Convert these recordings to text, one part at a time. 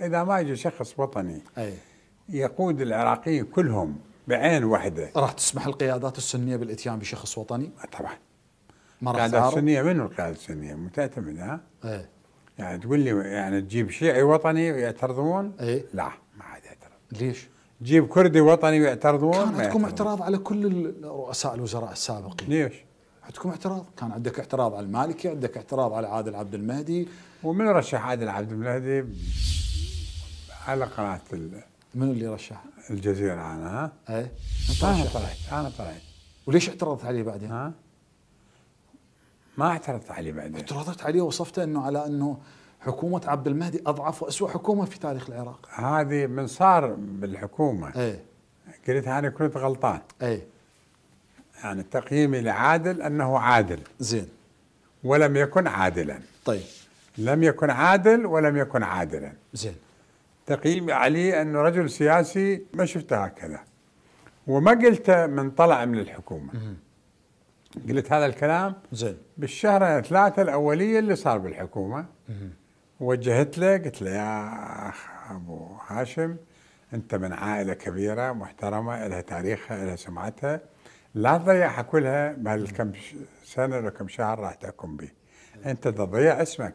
اذا ما يجي شخص وطني أي. يقود العراقيين كلهم بعين واحده راح تسمح القيادات السنيه بالاتيان بشخص وطني؟ طبعا ما راح القيادات السنيه منو القياده السنيه؟ تعتمد ها؟ ايه يعني تقول لي يعني تجيب شيعي وطني ويعترضون؟ اي لا ما عاد يعترض ليش؟ تجيب كردي وطني ويعترضون؟ كان عندكم اعتراض على كل رؤساء الوزراء السابقين ليش؟ عندكم اعتراض كان عندك اعتراض على المالكي عندك اعتراض على عادل عبد المهدي ومن رشح عادل عبد المهدي على قناه ال... منو اللي رشح؟ الجزيره انا ها؟ ايه انت انا طلعت انا طلعت وليش اعترضت عليه بعدين؟ ها؟ ما اعترضت عليه بعدين اعترضت عليه وصفته انه على انه حكومة عبد المهدي أضعف وأسوأ حكومة في تاريخ العراق هذه من صار بالحكومة ايه قلت أنا كنت غلطان ايه يعني تقييمي لعادل أنه عادل زين ولم يكن عادلا طيب لم يكن عادل ولم يكن عادلا زين تقييمي عليه أنه رجل سياسي ما شفته هكذا وما قلت من طلع من الحكومة قلت هذا الكلام زين بالشهر ثلاثة الأولية اللي صار بالحكومة وجهت له قلت له يا أخ أبو هاشم أنت من عائلة كبيرة محترمة لها تاريخها لها سمعتها لا تضيع كلها بهالكم سنة ولا كم شهر راح تحكم به أنت تضيع اسمك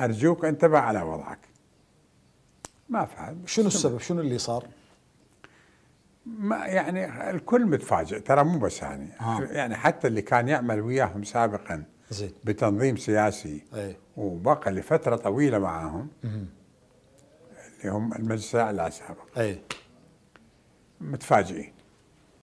أرجوك انتبه على وضعك ما فهم شنو السبب شنو اللي صار ما يعني الكل متفاجئ ترى مو بس يعني آه. يعني حتى اللي كان يعمل وياهم سابقا زين بتنظيم سياسي أي. وبقى لفتره طويله معاهم اللي هم المجلس الاعلى سابقا ايه. متفاجئين